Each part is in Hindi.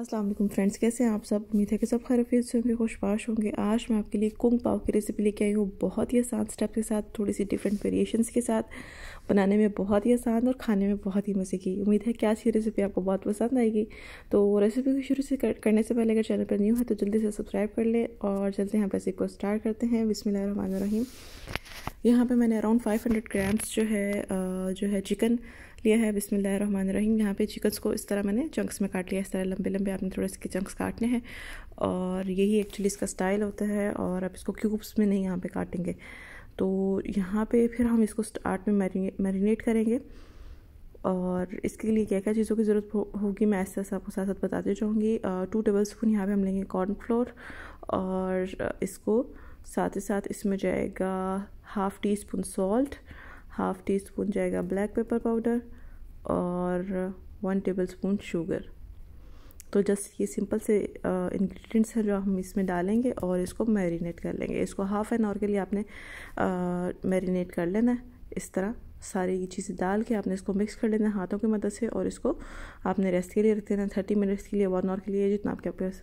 अस्सलाम वालेकुम फ्रेंड्स कैसे हैं आप सब उम्मीद है कि सब खैरफियत से होंगे खुशपाश होंगे आज मैं आपके लिए कुंग पाव की रेसिपी लेके आई हूँ बहुत ही आसान स्टेप के साथ थोड़ी सी डिफरेंट वेरिएशंस के साथ बनाने में बहुत ही आसान और खाने में बहुत ही मज़े की उम्मीद है कि आज की रेसिपी आपको बहुत पसंद आएगी तो रेसिपी को शुरू से कर, करने से पहले अगर चैनल पर न्यू है तो जल्दी से सब्सक्राइब कर लें और जल्दी हम रेसिपी को स्टार्ट करते हैं रहीम यहाँ पे मैंने अराउंड 500 ग्राम्स जो है जो है चिकन लिया है रहीम यहाँ पे चिकन्स को इस तरह मैंने चंक्स में काट लिया इस तरह लंबे लंबे आपने थोड़े इसके चंक्स काटने हैं और यही एक्चुअली इसका स्टाइल होता है और आप इसको क्यूब्स में नहीं यहाँ पे काटेंगे तो यहाँ पे फिर हम इसको स्टार्ट में मैरिनेट करेंगे और इसके लिए क्या क्या चीज़ों की ज़रूरत होगी मैं ऐसे ऐसे आपको साथ साथ बताते जाऊँगी टू टेबल स्पून यहाँ पर हम लेंगे कॉर्नफ्लोर और इसको साथ ही साथ इसमें जाएगा half teaspoon salt half teaspoon जाएगा ब्लैक पेपर पाउडर और वन टेबल स्पून शुगर तो जस्ट ये सिंपल से इंग्रेडिएंट्स हैं जो हम इसमें डालेंगे और इसको मैरिनेट कर लेंगे इसको हाफ़ एन आवर के लिए आपने मैरिनेट कर लेना है इस तरह सारी चीज़ें डाल के आपने इसको मिक्स कर लेना हाथों की मदद से और इसको आपने रेस्ट के लिए रख देना थर्टी मिनट्स के लिए वन आवर के लिए जितना आपके पास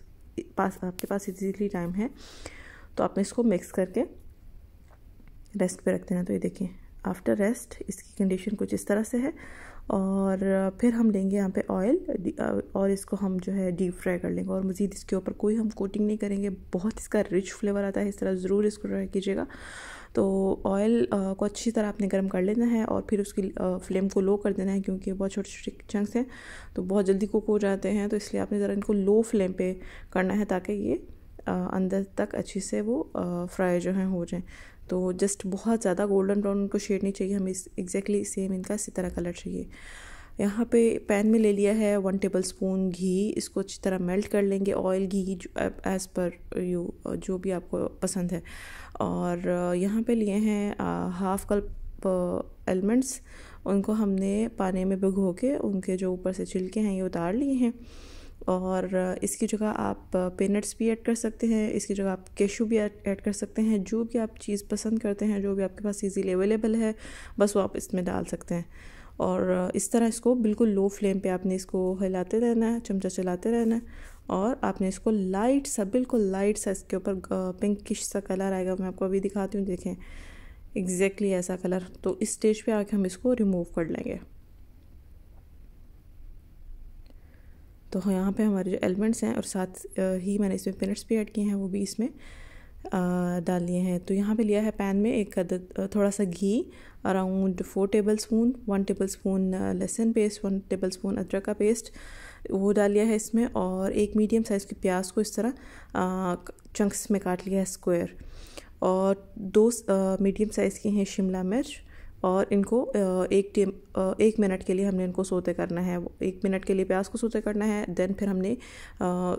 पास आपके पास इजीली टाइम है तो आपने इसको मिक्स करके रेस्ट पे रख देना तो ये देखिए आफ्टर रेस्ट इसकी कंडीशन कुछ इस तरह से है और फिर हम लेंगे यहाँ पे ऑयल और इसको हम जो है डीप फ्राई कर लेंगे और मज़ीद इसके ऊपर कोई हम कोटिंग नहीं करेंगे बहुत इसका रिच फ्लेवर आता है इस तरह ज़रूर इसको ट्राई कीजिएगा तो ऑयल को अच्छी तरह आपने गर्म कर लेना है और फिर उसकी फ्लेम को लो कर देना है क्योंकि बहुत छोटे छोटे चंक्स हैं तो बहुत जल्दी कुक हो जाते हैं तो इसलिए आपने ज़रा इनको लो फ्लेम पर करना है ताकि ये अंदर तक अच्छी से वो फ्राई जो हैं हो जाएँ तो जस्ट बहुत ज़्यादा गोल्डन ब्राउन उनको शेड नहीं चाहिए हमें एग्जैक्टली सेम इनका इसी तरह कलर चाहिए यहाँ पे पैन में ले लिया है वन टेबल स्पून घी इसको अच्छी तरह मेल्ट कर लेंगे ऑयल घी एज़ पर यू जो भी आपको पसंद है और यहाँ पे लिए हैं हाफ कप एलमंड्स उनको हमने पानी में भिगो के उनके जो ऊपर से छिलके हैं ये उतार लिए हैं और इसकी जगह आप पेनट्स भी ऐड कर सकते हैं इसकी जगह आप केशू भी ऐड कर सकते हैं जो भी आप चीज़ पसंद करते हैं जो भी आपके पास ईजीली अवेलेबल है बस वो आप इसमें डाल सकते हैं और इस तरह इसको बिल्कुल लो फ्लेम पे आपने इसको हिलाते रहना है चमचा चलाते रहना है और आपने इसको लाइट सा बिल्कुल लाइट सा इसके ऊपर पिंकिश सा कलर आएगा मैं आपको अभी दिखाती हूँ देखें एग्जैक्टली exactly ऐसा कलर तो इस स्टेज पे आके हम इसको रिमूव कर लेंगे तो हाँ, यहाँ पे हमारे जो एलिमेंट्स हैं और साथ ही मैंने इसमें पिनट्स भी ऐड किए हैं वो भी इसमें डाल लिए हैं तो यहाँ पे लिया है पैन में एक अदद थोड़ा सा घी around four tablespoon one tablespoon लहसुन पेस्ट वन टेबल स्पून अदरक का पेस्ट वो डाल लिया है इसमें और एक मीडियम साइज़ की प्याज को इस तरह चंक्स में काट लिया है स्क्वायर और दो मीडियम साइज़ की हैं शिमला मिर्च और इनको एक टेम एक मिनट के लिए हमने इनको सोते करना है एक मिनट के लिए प्याज को सोते करना है देन फिर हमने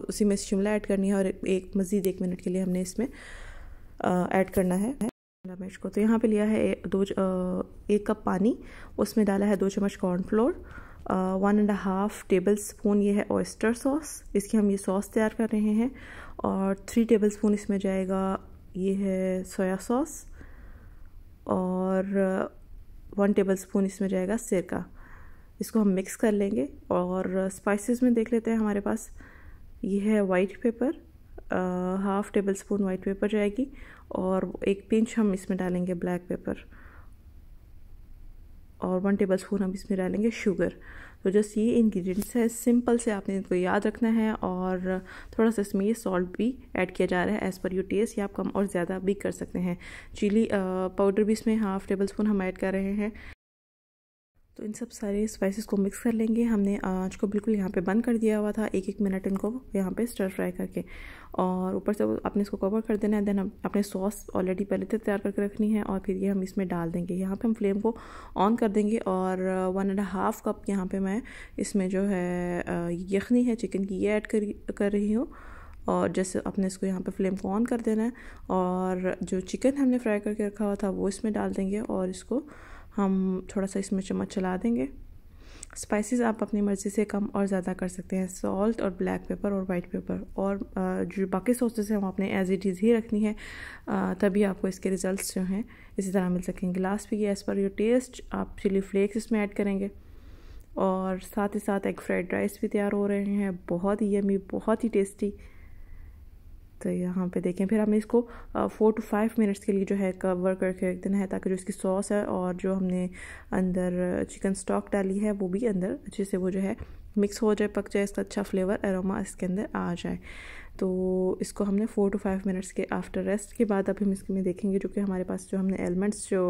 उसी में शिमला ऐड करनी है और एक मज़ीद एक मिनट के लिए हमने इसमें ऐड करना है शिमला मिर्च को तो यहाँ पे लिया है दो एक कप पानी उसमें डाला है दो चम्मच cornflour one and half tablespoon ये है ऑयस्टर सॉस इसकी हम ये सॉस तैयार कर रहे हैं और थ्री टेबल स्पून इसमें जाएगा ये है सोया सॉस और वन टेबल स्पून इसमें जाएगा सिरका इसको हम मिक्स कर लेंगे और स्पाइसेस में देख लेते हैं हमारे पास ये है white pepper half tablespoon white pepper जाएगी और एक पिंच हम इसमें डालेंगे ब्लैक पेपर और वन टेबल स्पून हम इसमें डालेंगे शुगर तो जस्ट ये इंग्रेडिएंट्स है सिंपल से आपने इनको याद रखना है और थोड़ा सा इसमें ये सॉल्ट भी ऐड किया जा रहा है एज़ पर यू टेस्ट या आप कम और ज़्यादा भी कर सकते हैं चिली पाउडर भी इसमें हाफ टेबल स्पून हम ऐड कर रहे हैं तो इन सब सारे स्पाइसेस को मिक्स कर लेंगे हमने आँच को बिल्कुल यहाँ पे बंद कर दिया हुआ था एक एक मिनट इनको यहाँ पे स्टर फ्राई करके और ऊपर से आपने इसको कवर कर देना है देन अपने सॉस ऑलरेडी पहले से तैयार करके रखनी है और फिर ये हम इसमें डाल देंगे यहाँ पे हम फ्लेम को ऑन कर देंगे और वन एंड हाफ़ कप यहाँ पर मैं इसमें जो है यखनी है चिकन की ये ऐड कर रही हूँ और जैसे अपने इसको यहाँ पे फ्लेम को ऑन कर देना है और जो चिकन हमने फ्राई करके रखा हुआ था वो इसमें डाल देंगे और इसको हम थोड़ा सा इसमें चम्मच चला देंगे स्पाइसेस आप अपनी मर्ज़ी से कम और ज़्यादा कर सकते हैं सॉल्ट और ब्लैक पेपर और वाइट पेपर और जो बाकी सॉसेस हैं वो आपने एज इट इज़ ही रखनी है तभी आपको इसके रिजल्ट्स जो हैं इसी तरह मिल सकेंगे लास्ट भी एज़ पर योर टेस्ट आप चिली फ्लेक्स इसमें ऐड करेंगे और साथ ही साथ एग फ्राइड राइस भी तैयार हो रहे हैं बहुत ही यमी बहुत ही टेस्टी तो यहाँ पे देखें फिर हमने इसको फ़ोर टू फाइव मिनट्स के लिए जो है कवर करके रख देना है ताकि जो इसकी सॉस है और जो हमने अंदर चिकन स्टॉक डाली है वो भी अंदर अच्छे से वो जो है मिक्स हो जाए पक जाए इसका अच्छा फ्लेवर अरोमा इसके अंदर आ जाए तो इसको हमने फ़ोर टू फाइव मिनट्स के आफ्टर रेस्ट के बाद अब हम इसके में देखेंगे जो कि हमारे पास जो हमने एलमेंट्स जो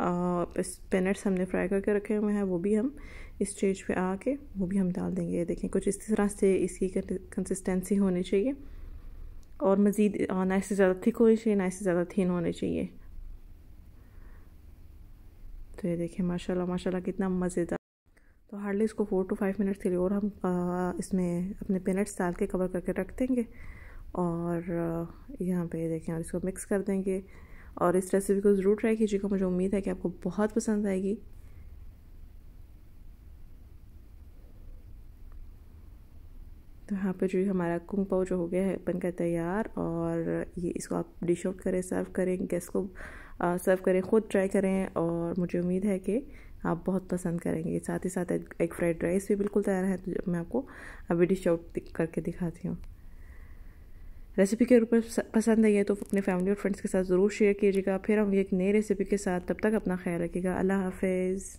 पेनट्स हमने फ्राई करके रखे हुए हैं वो भी हम इस स्टेज पे आके वो भी हम डाल देंगे देखें कुछ इस तरह से इसकी कंसिस्टेंसी होनी चाहिए और मज़ीद ना इससे ज़्यादा थिक होनी चाहिए ना इससे ज़्यादा थिन होने चाहिए तो ये देखिए माशाल्लाह माशाल्लाह कितना मज़ेदार तो हार्डली इसको फ़ोर टू फाइव मिनट्स के लिए और हम आ, इसमें अपने पेनट्स डाल के कवर करके रख देंगे और यहाँ पे देखें और इसको मिक्स कर देंगे और इस रेसिपी को ज़रूर ट्राई कीजिएगा मुझे उम्मीद है कि आपको बहुत पसंद आएगी तो यहाँ पर जो हमारा कुंग पाव जो हो गया है बनकर तैयार और ये इसको आप डिश आउट करें सर्व करें गेस्ट को सर्व करें ख़ुद ट्राई करें और मुझे उम्मीद है कि आप बहुत पसंद करेंगे साथ ही साथ एग फ्राइड राइस भी बिल्कुल तैयार है तो मैं आपको अभी डिश आउट करके दिखाती हूँ रेसिपी के रूप में पसंद आई है तो अपने फैमिली और फ्रेंड्स के साथ ज़रूर शेयर कीजिएगा फिर हम एक नई रेसिपी के साथ तब तक अपना ख्याल रखिएगा अल्लाह हाफिज़